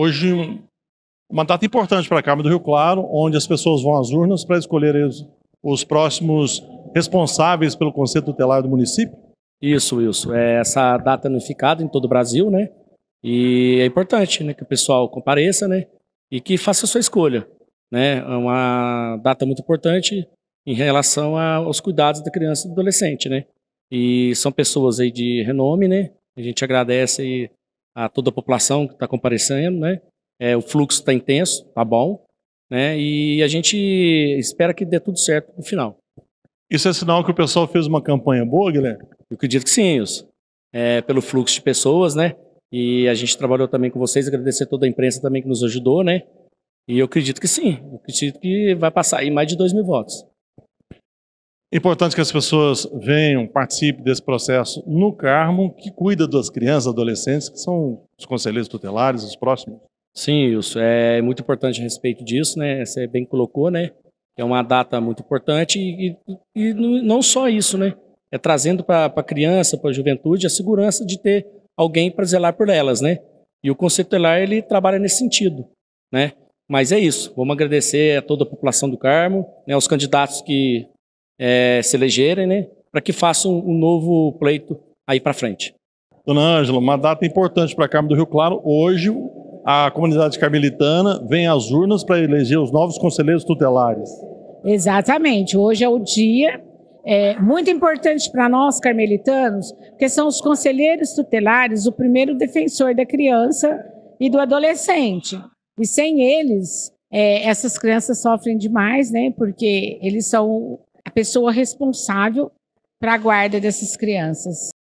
Hoje, uma data importante para a Câmara do Rio Claro, onde as pessoas vão às urnas para escolher os, próximos responsáveis pelo Conselho Tutelar do município? Isso, isso. É essa data é unificada em todo o Brasil, né? E é importante né, que o pessoal compareça, né? E que faça a sua escolha, né? É uma data muito importante em relação aos cuidados da criança e do adolescente, né? E são pessoas aí de renome, né? A gente agradece a toda a população que está comparecendo, né? É, o fluxo está intenso, tá bom, né? E a gente espera que dê tudo certo no final. Isso é sinal que o pessoal fez uma campanha boa, Guilherme? Eu acredito que sim, É, pelo fluxo de pessoas, né? E a gente trabalhou também com vocês, agradecer toda a imprensa também que nos ajudou, né? E eu acredito que sim, eu acredito que vai passar aí mais de 2 mil votos. É importante que as pessoas venham, participem desse processo no Carmo, que cuida das crianças, adolescentes, que são os conselheiros tutelares, os próximos. Sim, isso é muito importante a respeito disso, né? Você bem colocou, né? É uma data muito importante e, e, e não só isso, né? É trazendo para a criança, para a juventude, a segurança de ter alguém para zelar por elas, né? E o Conselho Tutelar, ele trabalha nesse sentido, né? Mas é isso. Vamos agradecer a toda a população do Carmo, né, Os candidatos que é, se elegerem, né? Para que façam um, novo pleito aí para frente. Dona Ângela, uma data importante para a Câmara do Rio Claro. Hoje, a comunidade carmelitana vem às urnas para eleger os novos conselheiros tutelares. Exatamente. Hoje é o dia é, muito importante para nós carmelitanos, porque são os conselheiros tutelares o primeiro defensor da criança e do adolescente. E sem eles, é, essas crianças sofrem demais, né? Porque eles são a pessoa responsável para a guarda dessas crianças.